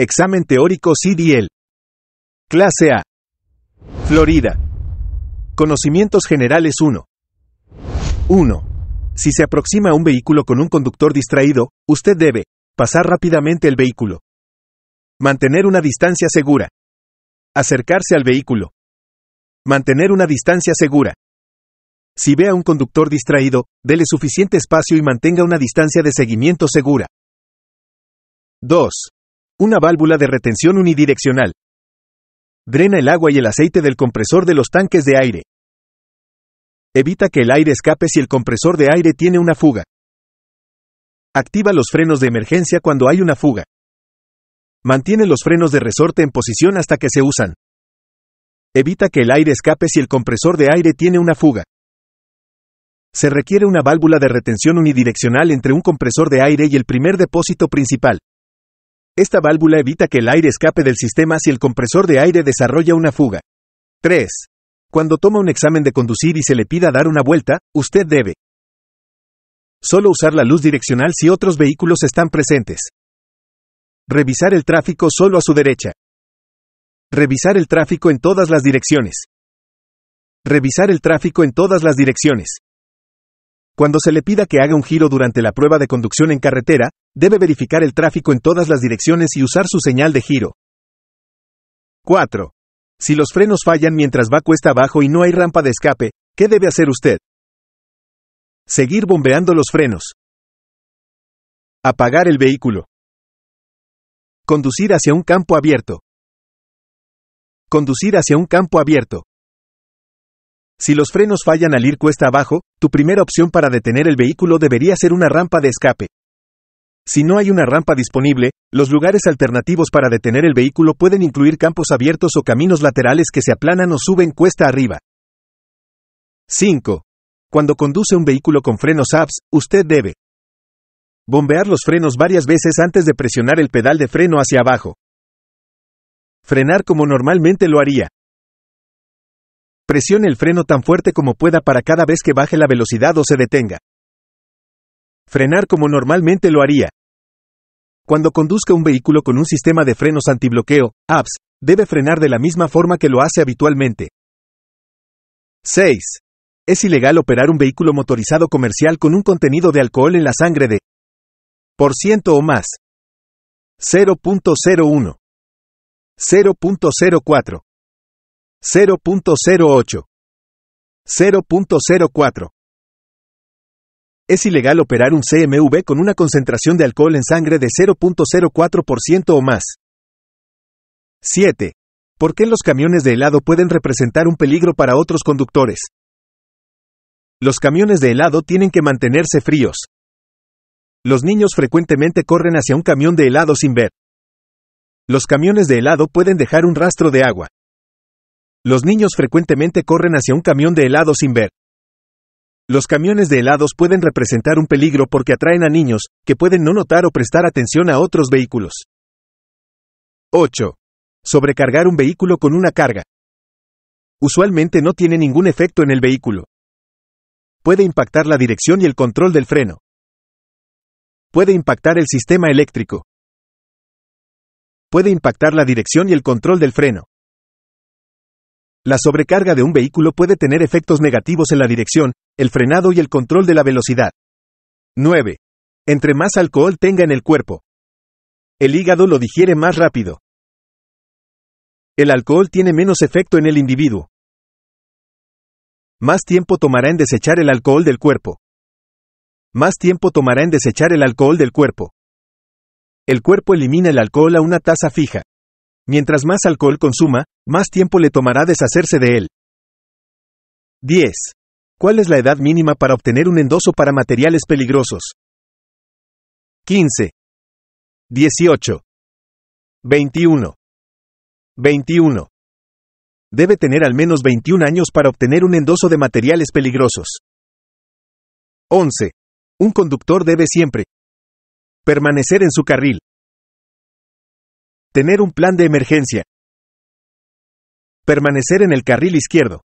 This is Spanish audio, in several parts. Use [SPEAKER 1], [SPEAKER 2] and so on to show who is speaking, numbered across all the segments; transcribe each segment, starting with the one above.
[SPEAKER 1] Examen teórico CDL. Clase A. Florida. Conocimientos generales 1. 1. Si se aproxima a un vehículo con un conductor distraído, usted debe pasar rápidamente el vehículo. Mantener una distancia segura. Acercarse al vehículo. Mantener una distancia segura. Si ve a un conductor distraído, dele suficiente espacio y mantenga una distancia de seguimiento segura. 2. Una válvula de retención unidireccional. Drena el agua y el aceite del compresor de los tanques de aire. Evita que el aire escape si el compresor de aire tiene una fuga. Activa los frenos de emergencia cuando hay una fuga. Mantiene los frenos de resorte en posición hasta que se usan. Evita que el aire escape si el compresor de aire tiene una fuga. Se requiere una válvula de retención unidireccional entre un compresor de aire y el primer depósito principal. Esta válvula evita que el aire escape del sistema si el compresor de aire desarrolla una fuga. 3. Cuando toma un examen de conducir y se le pida dar una vuelta, usted debe solo usar la luz direccional si otros vehículos están presentes. Revisar el tráfico solo a su derecha. Revisar el tráfico en todas las direcciones. Revisar el tráfico en todas las direcciones. Cuando se le pida que haga un giro durante la prueba de conducción en carretera, debe verificar el tráfico en todas las direcciones y usar su señal de giro. 4. Si los frenos fallan mientras va cuesta
[SPEAKER 2] abajo y no hay rampa de escape, ¿qué debe hacer usted? Seguir bombeando los frenos. Apagar el vehículo. Conducir hacia un campo abierto. Conducir hacia un campo abierto.
[SPEAKER 1] Si los frenos fallan al ir cuesta abajo, tu primera opción para detener el vehículo debería ser una rampa de escape. Si no hay una rampa disponible, los lugares alternativos para detener el vehículo pueden incluir campos abiertos o caminos laterales que se aplanan o suben cuesta arriba. 5. Cuando conduce un vehículo con frenos ABS, usted debe bombear los frenos varias veces antes de presionar el pedal de freno hacia abajo. Frenar como normalmente lo haría. Presione el freno tan fuerte como pueda para cada vez que baje la velocidad o se detenga. Frenar como normalmente lo haría. Cuando conduzca un vehículo con un sistema de frenos antibloqueo, ABS, debe frenar de la misma forma que lo hace habitualmente. 6. Es ilegal operar un vehículo motorizado comercial con un contenido de alcohol en la sangre de por ciento o más. 0.01
[SPEAKER 2] 0.04 0.08 0.04 es ilegal
[SPEAKER 1] operar un CMV con una concentración de alcohol en sangre de 0.04% o más. 7. ¿Por qué los camiones de helado pueden representar un peligro para otros conductores? Los camiones de helado tienen que mantenerse fríos. Los niños frecuentemente corren hacia un camión de helado sin ver. Los camiones de helado pueden dejar un rastro de agua. Los niños frecuentemente corren hacia un camión de helado sin ver. Los camiones de helados pueden representar un peligro porque atraen a niños, que pueden no notar o prestar atención a otros vehículos. 8. Sobrecargar un vehículo con una carga. Usualmente
[SPEAKER 2] no tiene ningún efecto en el vehículo. Puede impactar la dirección y el control del freno. Puede impactar el sistema eléctrico. Puede impactar la dirección y el control del freno. La sobrecarga de
[SPEAKER 1] un vehículo puede tener efectos negativos en la dirección, el frenado y el control de la velocidad. 9. Entre más alcohol tenga en el cuerpo, el hígado lo digiere más
[SPEAKER 2] rápido. El alcohol tiene menos efecto en el individuo. Más tiempo tomará en desechar el alcohol del cuerpo. Más
[SPEAKER 1] tiempo tomará en desechar el alcohol del cuerpo. El cuerpo elimina el alcohol a una tasa fija. Mientras más alcohol consuma, más tiempo le tomará deshacerse de él.
[SPEAKER 2] 10. ¿Cuál es la edad mínima para obtener un endoso para materiales peligrosos? 15. 18. 21. 21. Debe tener al menos 21 años para obtener un endoso de materiales peligrosos. 11. Un conductor debe siempre permanecer en su carril. Tener un plan de emergencia. Permanecer en el carril izquierdo.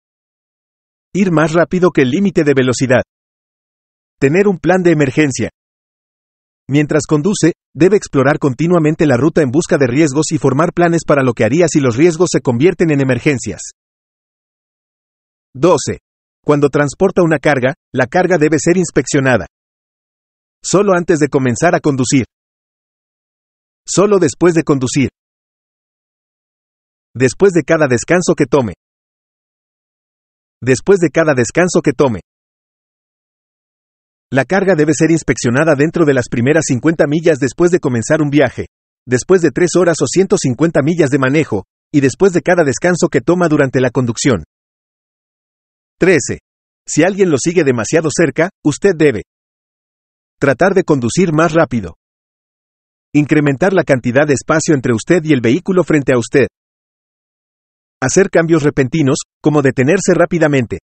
[SPEAKER 2] Ir más rápido que el límite de velocidad. Tener un plan de
[SPEAKER 1] emergencia. Mientras conduce, debe explorar continuamente la ruta en busca de riesgos y formar planes para lo que haría si los riesgos se convierten en emergencias. 12. Cuando transporta una carga, la carga debe ser inspeccionada.
[SPEAKER 2] Solo antes de comenzar a conducir. Solo después de conducir. Después de cada descanso que tome después de cada descanso que tome. La carga debe
[SPEAKER 1] ser inspeccionada dentro de las primeras 50 millas después de comenzar un viaje, después de 3 horas o 150 millas de manejo, y después de cada descanso que toma durante la conducción. 13. Si alguien lo sigue demasiado cerca, usted debe tratar de conducir más rápido. Incrementar la cantidad de espacio entre usted y el vehículo frente a usted, Hacer cambios repentinos, como detenerse rápidamente.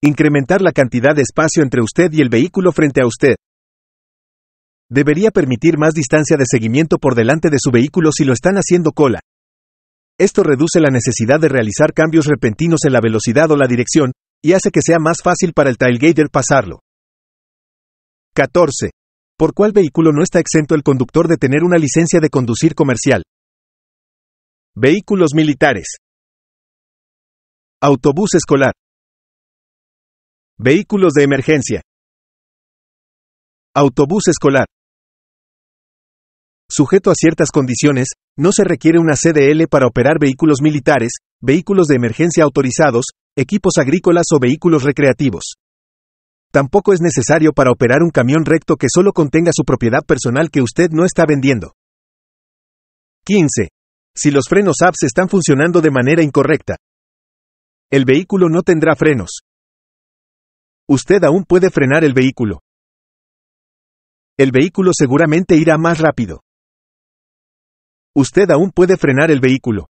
[SPEAKER 1] Incrementar la cantidad de espacio entre usted y el vehículo frente a usted. Debería permitir más distancia de seguimiento por delante de su vehículo si lo están haciendo cola. Esto reduce la necesidad de realizar cambios repentinos en la velocidad o la dirección, y hace que sea más fácil para el tailgater pasarlo. 14. ¿Por cuál vehículo no está exento el conductor de tener una licencia de conducir comercial?
[SPEAKER 2] Vehículos militares. Autobús escolar. Vehículos de emergencia. Autobús escolar. Sujeto a ciertas condiciones,
[SPEAKER 1] no se requiere una CDL para operar vehículos militares, vehículos de emergencia autorizados, equipos agrícolas o vehículos recreativos. Tampoco es necesario para operar un camión recto que solo contenga su propiedad personal que usted no está vendiendo. 15 si los frenos ABS están funcionando de manera incorrecta. El
[SPEAKER 2] vehículo no tendrá frenos. Usted aún puede frenar el vehículo. El vehículo seguramente irá más rápido. Usted aún puede frenar el vehículo.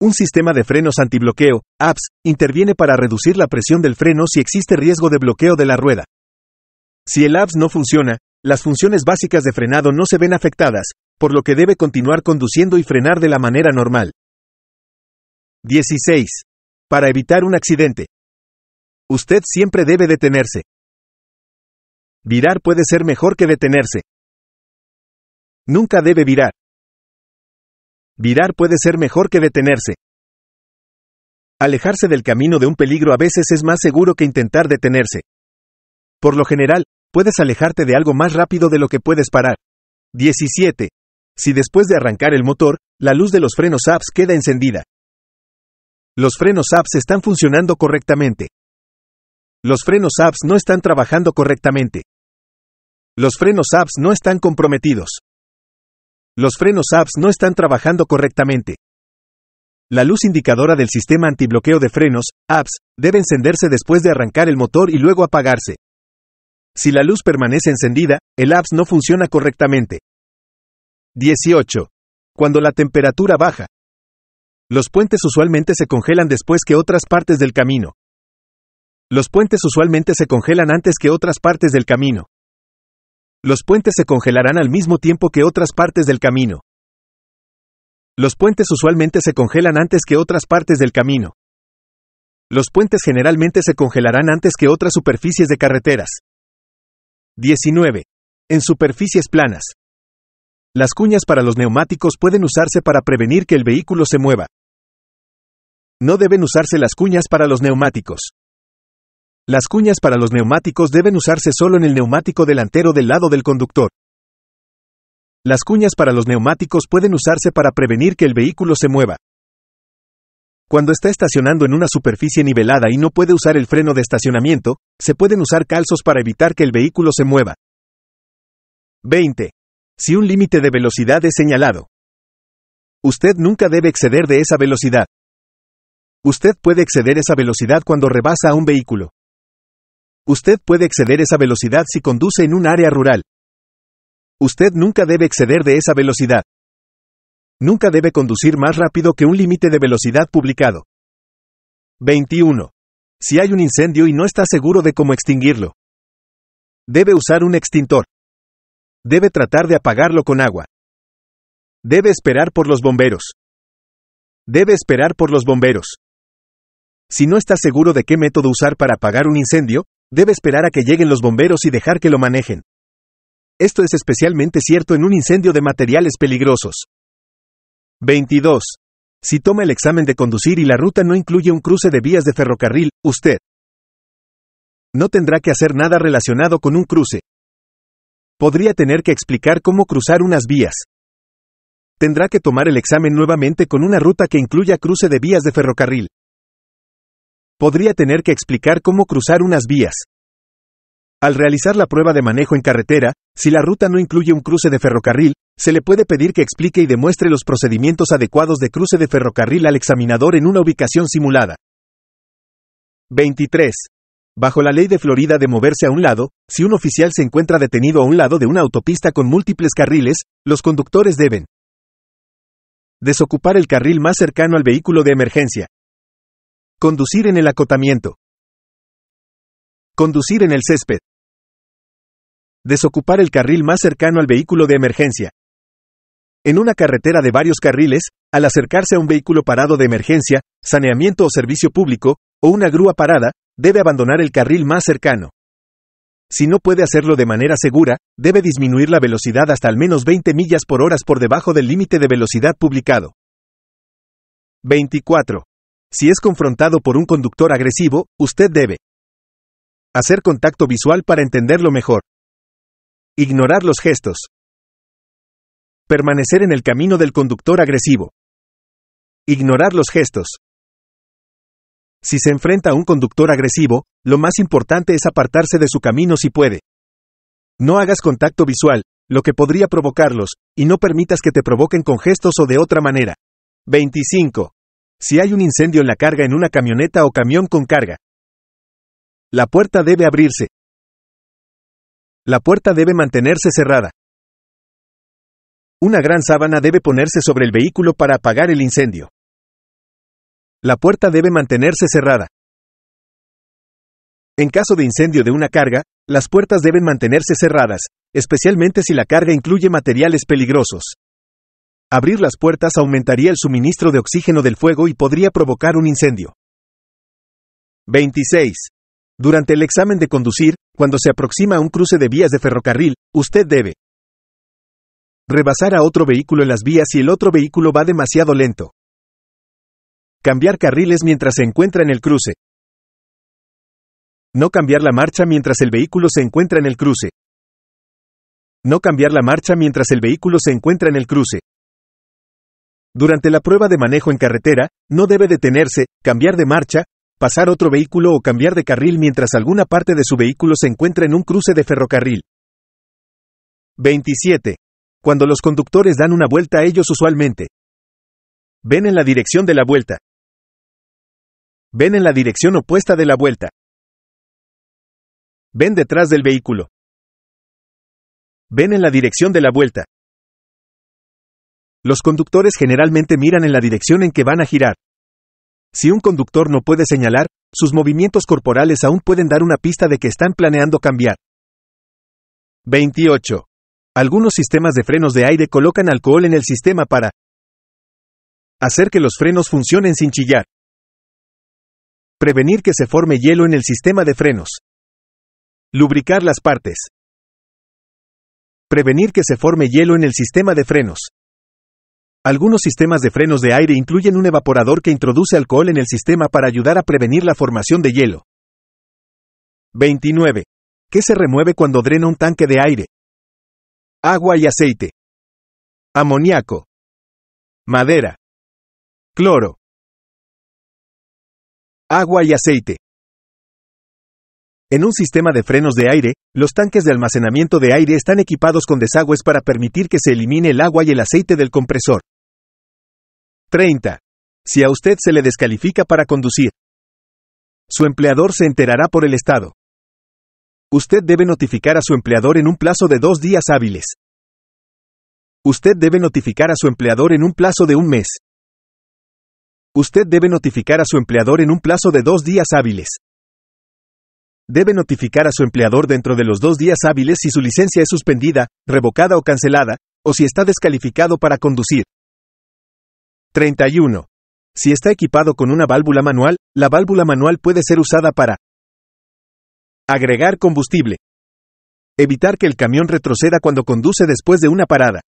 [SPEAKER 2] Un sistema de frenos antibloqueo,
[SPEAKER 1] ABS, interviene para reducir la presión del freno si existe riesgo de bloqueo de la rueda. Si el ABS no funciona, las funciones básicas de frenado no se ven afectadas, por lo que debe continuar conduciendo y frenar de la manera normal. 16.
[SPEAKER 2] Para evitar un accidente. Usted siempre debe detenerse. Virar puede ser mejor que detenerse. Nunca debe virar. Virar puede ser mejor que detenerse.
[SPEAKER 1] Alejarse del camino de un peligro a veces es más seguro que intentar detenerse. Por lo general, puedes alejarte de algo más rápido de lo que puedes parar. 17. Si después de arrancar el motor, la luz de los frenos apps queda encendida. Los frenos apps están funcionando correctamente. Los frenos apps no están trabajando correctamente. Los frenos apps no están comprometidos. Los frenos apps no están trabajando correctamente. La luz indicadora del sistema antibloqueo de frenos, apps, debe encenderse después de arrancar el motor y luego apagarse. Si la luz permanece encendida, el apps no funciona correctamente. 18. Cuando la temperatura baja. Los puentes usualmente se congelan después que otras partes del camino. Los puentes usualmente se congelan antes que otras partes del camino. Los puentes se congelarán al mismo tiempo que otras partes del camino. Los puentes usualmente se congelan antes que otras partes del camino. Los puentes generalmente se congelarán antes que otras superficies de carreteras. 19. En superficies planas. Las cuñas para los neumáticos pueden usarse para prevenir que el vehículo se mueva. No deben usarse las cuñas para los neumáticos. Las cuñas para los neumáticos deben usarse solo en el neumático delantero del lado del conductor. Las cuñas para los neumáticos pueden usarse para prevenir que el vehículo se mueva. Cuando está estacionando en una superficie nivelada y no puede usar el freno de estacionamiento, se pueden usar calzos para evitar que el vehículo se mueva. 20. Si un límite de velocidad es señalado. Usted nunca debe exceder de esa velocidad. Usted puede exceder esa velocidad cuando rebasa a un vehículo. Usted puede exceder esa velocidad si conduce en un área rural. Usted nunca debe exceder de esa velocidad. Nunca debe conducir más rápido que un límite de velocidad publicado. 21. Si hay un incendio y no está seguro de cómo extinguirlo. Debe usar un extintor. Debe tratar de apagarlo con agua. Debe esperar por los bomberos. Debe esperar por los bomberos. Si no está seguro de qué método usar para apagar un incendio, debe esperar a que lleguen los bomberos y dejar que lo manejen. Esto es especialmente cierto en un incendio de materiales peligrosos. 22. Si toma el examen de conducir y la ruta no incluye un cruce de vías de ferrocarril, usted no tendrá que hacer nada relacionado con un cruce. Podría tener que explicar cómo cruzar unas vías. Tendrá que tomar el examen nuevamente con una ruta que incluya cruce de vías de ferrocarril. Podría tener que explicar cómo cruzar unas vías. Al realizar la prueba de manejo en carretera, si la ruta no incluye un cruce de ferrocarril, se le puede pedir que explique y demuestre los procedimientos adecuados de cruce de ferrocarril al examinador en una ubicación simulada. 23. Bajo la ley de Florida de moverse a un lado, si un oficial se encuentra detenido a un lado de una autopista con múltiples carriles, los conductores deben
[SPEAKER 2] desocupar el carril más cercano al vehículo de emergencia, conducir en el acotamiento, conducir en el césped, desocupar el carril más cercano al vehículo de emergencia,
[SPEAKER 1] en una carretera de varios carriles, al acercarse a un vehículo parado de emergencia, saneamiento o servicio público, o una grúa parada, debe abandonar el carril más cercano. Si no puede hacerlo de manera segura, debe disminuir la velocidad hasta al menos 20 millas por hora por debajo del límite de velocidad publicado. 24. Si es confrontado por un conductor agresivo, usted debe hacer contacto visual para entenderlo
[SPEAKER 2] mejor. Ignorar los gestos. Permanecer en el camino del conductor agresivo. Ignorar los gestos.
[SPEAKER 1] Si se enfrenta a un conductor agresivo, lo más importante es apartarse de su camino si puede. No hagas contacto visual, lo que podría provocarlos, y no permitas que te provoquen con gestos o de otra manera. 25. Si hay un incendio en la carga en una
[SPEAKER 2] camioneta o camión con carga, la puerta debe abrirse. La puerta debe mantenerse cerrada. Una gran
[SPEAKER 1] sábana debe ponerse sobre el vehículo para apagar el incendio. La puerta debe mantenerse cerrada. En caso de incendio de una carga, las puertas deben mantenerse cerradas, especialmente si la carga incluye materiales peligrosos. Abrir las puertas aumentaría el suministro de oxígeno del fuego y podría provocar un incendio. 26. Durante el examen de conducir, cuando se aproxima a un cruce de vías de ferrocarril, usted debe Rebasar a otro vehículo en las vías si el otro vehículo va demasiado lento. Cambiar carriles mientras se encuentra en el cruce. No cambiar la marcha mientras el vehículo se encuentra en el cruce. No cambiar la marcha mientras el vehículo se encuentra en el cruce. Durante la prueba de manejo en carretera, no debe detenerse, cambiar de marcha, pasar otro vehículo o cambiar de carril mientras alguna parte de su vehículo se encuentra en un cruce
[SPEAKER 2] de ferrocarril. 27. Cuando los conductores dan una vuelta ellos usualmente ven en la dirección de la vuelta. Ven en la dirección opuesta de la vuelta. Ven detrás del vehículo. Ven en la dirección de la vuelta. Los conductores generalmente miran en la dirección en que van a girar. Si un conductor
[SPEAKER 1] no puede señalar, sus movimientos corporales aún pueden dar una pista de que están planeando cambiar. 28. Algunos sistemas de frenos de aire colocan alcohol en el sistema para hacer que los frenos funcionen sin chillar, prevenir que se forme hielo en el sistema de frenos, lubricar las partes, prevenir que se forme hielo en el sistema de frenos. Algunos sistemas de frenos de aire incluyen un evaporador que introduce alcohol en el sistema para ayudar a prevenir la formación de hielo. 29. ¿Qué se remueve
[SPEAKER 2] cuando drena un tanque de aire? agua y aceite, amoníaco, madera, cloro, agua y aceite. En un sistema de frenos de aire,
[SPEAKER 1] los tanques de almacenamiento de aire están equipados con desagües para permitir que se elimine el agua y el aceite del compresor. 30. Si a usted se le descalifica para conducir, su empleador se enterará por el Estado. Usted debe notificar a su empleador en un plazo de dos días hábiles. Usted debe notificar a su empleador en un plazo de un mes. Usted debe notificar a su empleador en un plazo de dos días hábiles. Debe notificar a su empleador dentro de los dos días hábiles si su licencia es suspendida, revocada o cancelada, o si está descalificado para conducir. 31. Si está equipado con una válvula manual, la válvula manual puede ser usada para Agregar combustible. Evitar que el camión retroceda cuando conduce después de una parada.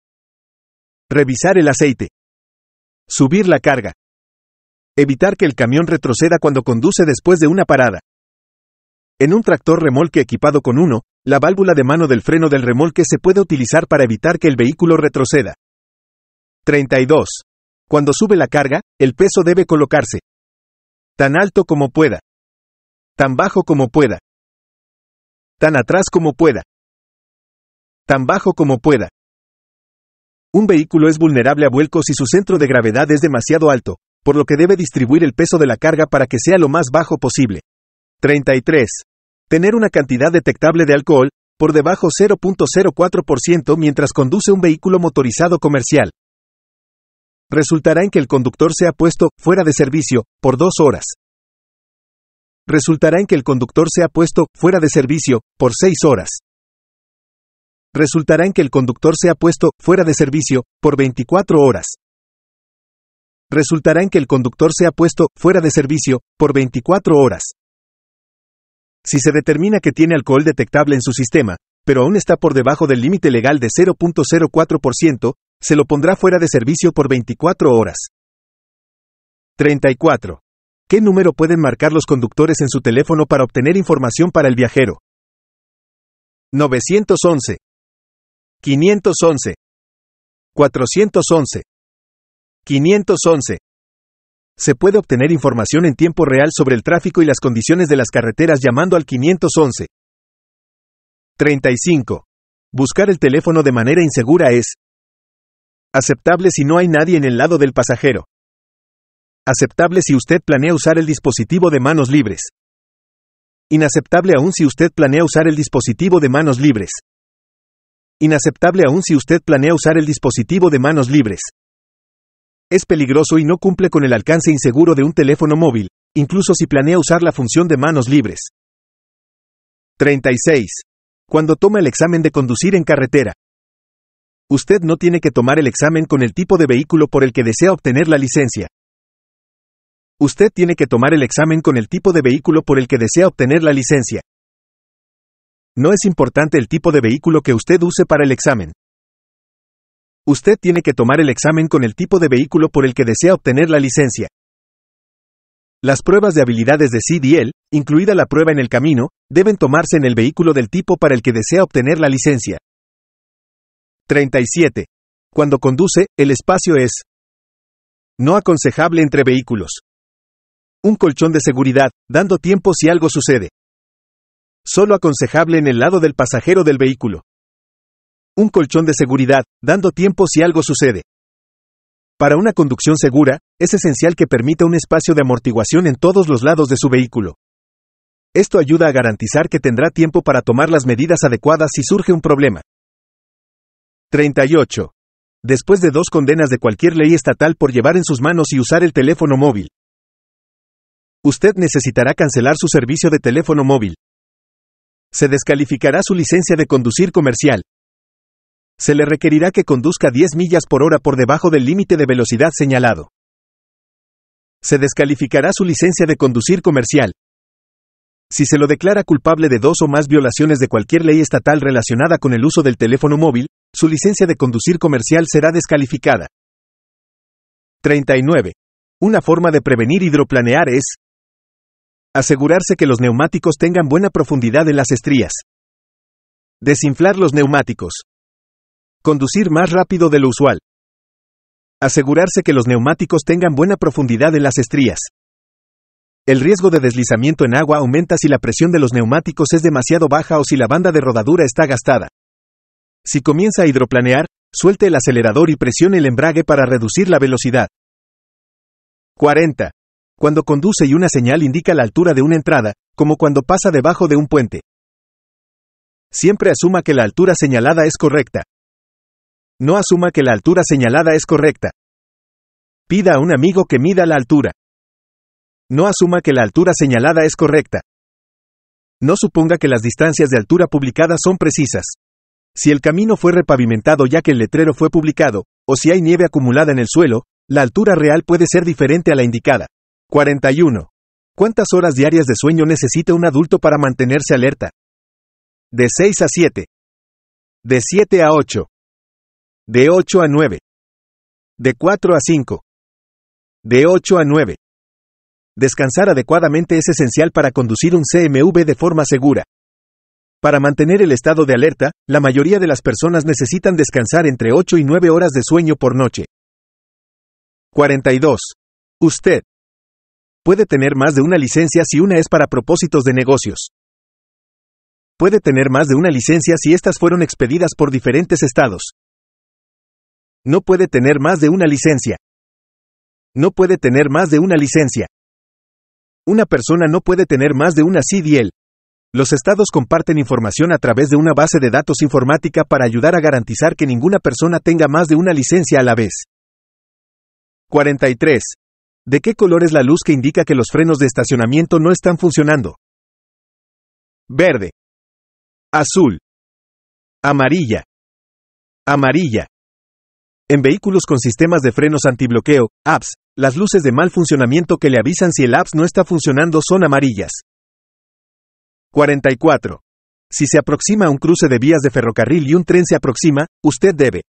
[SPEAKER 1] Revisar el aceite. Subir la carga. Evitar que el camión retroceda cuando conduce después de una parada. En un tractor remolque equipado con uno, la válvula de mano del freno del remolque se puede utilizar para evitar que el vehículo retroceda. 32. Cuando sube la carga, el peso debe colocarse tan
[SPEAKER 2] alto como pueda, tan bajo como pueda, tan atrás como pueda, tan bajo como pueda. Un vehículo es
[SPEAKER 1] vulnerable a vuelcos si su centro de gravedad es demasiado alto, por lo que debe distribuir el peso de la carga para que sea lo más bajo posible. 33. Tener una cantidad detectable de alcohol, por debajo 0.04% mientras conduce un vehículo motorizado comercial. Resultará en que el conductor sea puesto fuera de servicio por dos horas resultará en que el conductor sea puesto fuera de servicio por 6 horas. Resultará en que el conductor sea puesto fuera de servicio por 24 horas. Resultará en que el conductor sea puesto fuera de servicio por 24 horas. Si se determina que tiene alcohol detectable en su sistema, pero aún está por debajo del límite legal de 0.04%, se lo pondrá fuera de servicio por 24 horas. 34. ¿Qué número pueden marcar los conductores en su teléfono para obtener información para el viajero? 911. 511. 411. 511. Se puede obtener información en tiempo real sobre el tráfico y las condiciones de las carreteras llamando al 511. 35. Buscar el teléfono de manera insegura es aceptable si no hay nadie en el lado del pasajero. Aceptable si usted planea usar el dispositivo de manos libres. Inaceptable aún si usted planea usar el dispositivo de manos libres. Inaceptable aún si usted planea usar el dispositivo de manos libres. Es peligroso y no cumple con el alcance inseguro de un teléfono móvil, incluso si planea usar la función de manos libres. 36. Cuando toma el examen de conducir en carretera. Usted no tiene que tomar el examen con el tipo de vehículo por el que desea obtener la licencia, Usted tiene que tomar el examen con el tipo de vehículo por el que desea obtener la licencia. No es importante el tipo de vehículo que usted use para el examen. Usted tiene que tomar el examen con el tipo de vehículo por el que desea obtener la licencia. Las pruebas de habilidades de CDL, incluida la prueba en el camino, deben tomarse en el vehículo del tipo para el que desea obtener la licencia. 37. Cuando conduce, el espacio es no aconsejable entre vehículos un colchón de seguridad, dando tiempo si algo sucede. Solo aconsejable en el lado del pasajero del vehículo. Un colchón de seguridad, dando tiempo si algo sucede. Para una conducción segura, es esencial que permita un espacio de amortiguación en todos los lados de su vehículo. Esto ayuda a garantizar que tendrá tiempo para tomar las medidas adecuadas si surge un problema. 38. Después de dos condenas de cualquier ley estatal por llevar en sus manos y usar el teléfono móvil, Usted necesitará cancelar su servicio de teléfono móvil. Se descalificará su licencia de conducir comercial. Se le requerirá que conduzca 10 millas por hora por debajo del límite de velocidad señalado. Se descalificará su licencia de conducir comercial. Si se lo declara culpable de dos o más violaciones de cualquier ley estatal relacionada con el uso del teléfono móvil, su licencia de conducir comercial será descalificada. 39. Una forma de prevenir hidroplanear es Asegurarse que los neumáticos tengan buena profundidad en las estrías. Desinflar los neumáticos. Conducir más rápido de lo usual. Asegurarse que los neumáticos tengan buena profundidad en las estrías. El riesgo de deslizamiento en agua aumenta si la presión de los neumáticos es demasiado baja o si la banda de rodadura está gastada. Si comienza a hidroplanear, suelte el acelerador y presione el embrague para reducir la velocidad. 40 cuando conduce y una señal indica la altura de una entrada, como cuando pasa debajo de un puente. Siempre asuma que la altura señalada es correcta. No asuma que la altura señalada es correcta. Pida a un amigo que mida la altura. No asuma que la altura señalada es correcta. No suponga que las distancias de altura publicadas son precisas. Si el camino fue repavimentado ya que el letrero fue publicado, o si hay nieve acumulada en el suelo, la altura real puede ser diferente a la indicada. 41. ¿Cuántas horas diarias de sueño necesita un adulto para mantenerse alerta? De 6 a
[SPEAKER 2] 7. De 7 a 8. De 8 a 9. De 4 a 5. De 8 a 9. Descansar
[SPEAKER 1] adecuadamente es esencial para conducir un CMV de forma segura. Para mantener el estado de alerta, la mayoría de las personas necesitan descansar entre 8 y 9 horas de sueño por noche.
[SPEAKER 2] 42. Usted Puede tener más de una licencia si una es para propósitos de negocios. Puede tener más de una
[SPEAKER 1] licencia si estas fueron expedidas por diferentes estados. No puede tener más de una licencia. No puede tener más de una licencia. Una persona no puede tener más de una CDL. Los estados comparten información a través de una base de datos informática para ayudar a garantizar que ninguna persona tenga más de una licencia a la vez.
[SPEAKER 2] 43. ¿De qué color es la luz que indica que los frenos de estacionamiento no están funcionando? Verde. Azul. Amarilla. Amarilla. En vehículos con
[SPEAKER 1] sistemas de frenos antibloqueo, apps, las luces de mal funcionamiento que le avisan si el apps no está funcionando son amarillas. 44. Si se aproxima a un cruce de vías de ferrocarril y un tren se aproxima, usted debe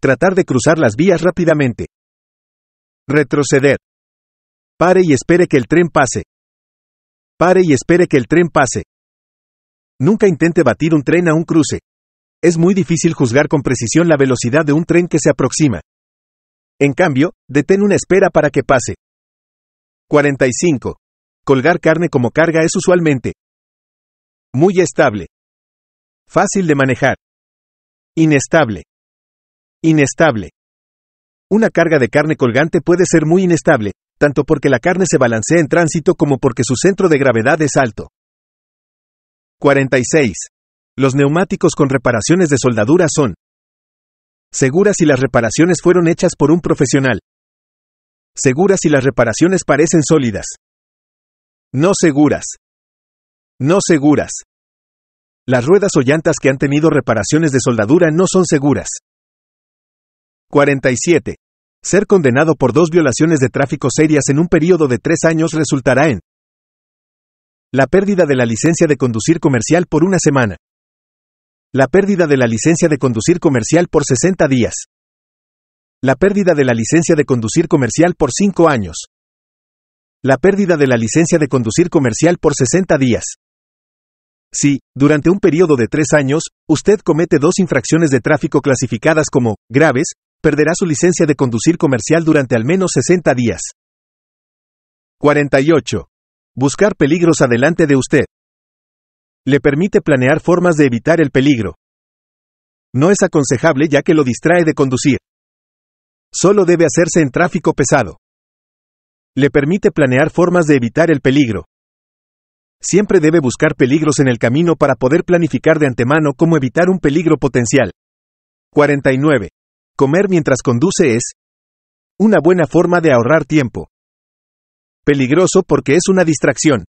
[SPEAKER 1] tratar de cruzar
[SPEAKER 2] las vías rápidamente, Retroceder. Pare y espere que el tren pase. Pare y espere que el tren pase. Nunca intente
[SPEAKER 1] batir un tren a un cruce. Es muy difícil juzgar con precisión la velocidad de un tren que se aproxima. En cambio, detén una espera para que pase. 45.
[SPEAKER 2] Colgar carne como carga es usualmente muy estable. Fácil de manejar. Inestable. Inestable.
[SPEAKER 1] Una carga de carne colgante puede ser muy inestable, tanto porque la carne se balancea en tránsito como porque su centro de gravedad es alto. 46. Los neumáticos con reparaciones de soldadura son seguras si las reparaciones
[SPEAKER 2] fueron hechas por un profesional. Seguras si las reparaciones parecen sólidas. No seguras. No seguras. Las ruedas o llantas que han tenido reparaciones de soldadura no son seguras.
[SPEAKER 1] 47. Ser condenado por dos violaciones de tráfico serias en un periodo de tres años resultará en la pérdida de la licencia de conducir comercial por una semana. La pérdida de la licencia de conducir comercial por 60 días. La pérdida de la licencia de conducir comercial por cinco años. La pérdida de la licencia de conducir comercial por 60 días. Si, durante un periodo de tres años, usted comete dos infracciones de tráfico clasificadas como graves, perderá su licencia de conducir comercial durante al menos 60 días. 48. Buscar peligros adelante de usted. Le permite planear formas de evitar el peligro. No es aconsejable ya que lo distrae de conducir. Solo debe hacerse en tráfico pesado. Le permite planear formas de evitar el peligro. Siempre debe buscar peligros en el camino para poder planificar de antemano cómo evitar un peligro potencial. 49. Comer mientras conduce es una buena forma de ahorrar tiempo. Peligroso porque es una distracción.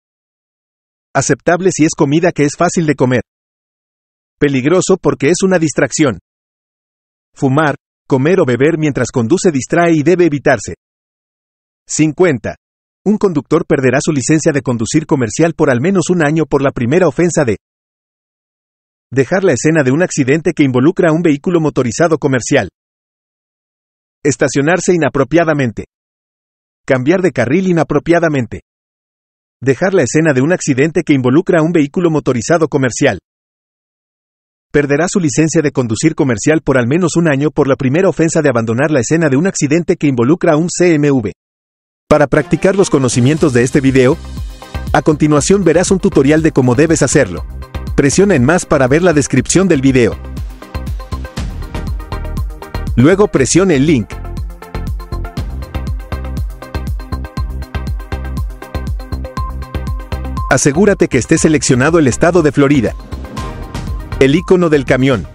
[SPEAKER 1] Aceptable si es comida que es fácil de comer. Peligroso porque es una distracción. Fumar, comer o beber mientras conduce distrae y debe evitarse. 50. Un conductor perderá su licencia de conducir comercial por al menos un año por la primera ofensa de dejar la escena de un accidente que involucra a un vehículo motorizado comercial. Estacionarse inapropiadamente. Cambiar de carril inapropiadamente. Dejar la escena de un accidente que involucra a un vehículo motorizado comercial. Perderá su licencia de conducir comercial por al menos un año por la primera ofensa de abandonar la escena de un accidente que involucra a un CMV. Para practicar los conocimientos de este video, a continuación verás un tutorial de cómo debes hacerlo. Presiona en más para ver la descripción del video. Luego presione el link. Asegúrate que esté seleccionado el estado de Florida. El icono del camión.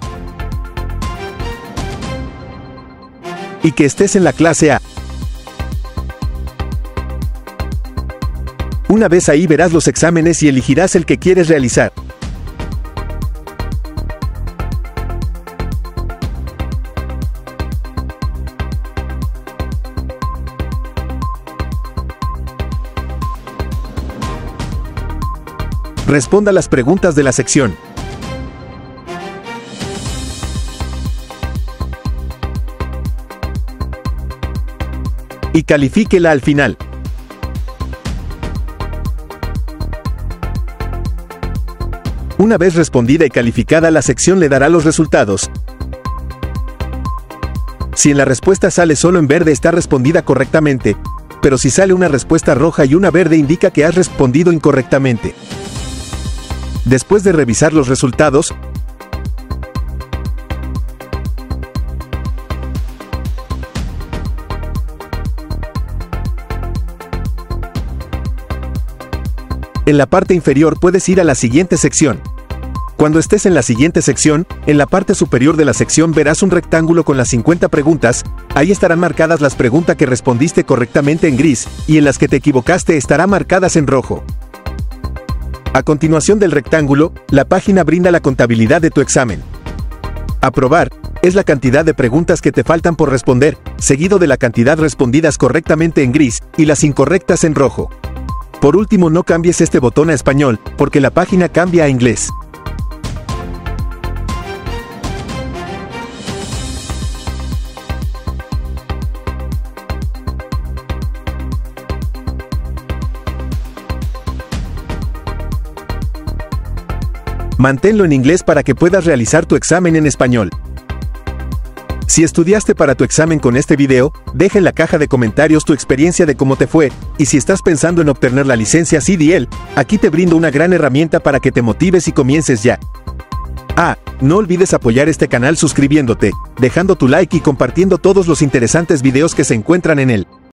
[SPEAKER 1] Y que estés en la clase A. Una vez ahí verás los exámenes y elegirás el que quieres realizar. Responda las preguntas de la sección. Y califíquela al final. Una vez respondida y calificada, la sección le dará los resultados. Si en la respuesta sale solo en verde está respondida correctamente, pero si sale una respuesta roja y una verde indica que has respondido incorrectamente. Después de revisar los resultados, En la parte inferior puedes ir a la siguiente sección. Cuando estés en la siguiente sección, en la parte superior de la sección verás un rectángulo con las 50 preguntas, ahí estarán marcadas las preguntas que respondiste correctamente en gris, y en las que te equivocaste estarán marcadas en rojo. A continuación del rectángulo, la página brinda la contabilidad de tu examen. Aprobar es la cantidad de preguntas que te faltan por responder, seguido de la cantidad respondidas correctamente en gris y las incorrectas en rojo. Por último, no cambies este botón a español, porque la página cambia a inglés. manténlo en inglés para que puedas realizar tu examen en español. Si estudiaste para tu examen con este video, deja en la caja de comentarios tu experiencia de cómo te fue, y si estás pensando en obtener la licencia CDL, aquí te brindo una gran herramienta para que te motives y comiences ya. Ah, no olvides apoyar este canal suscribiéndote, dejando tu like y compartiendo todos los interesantes videos que se encuentran en él.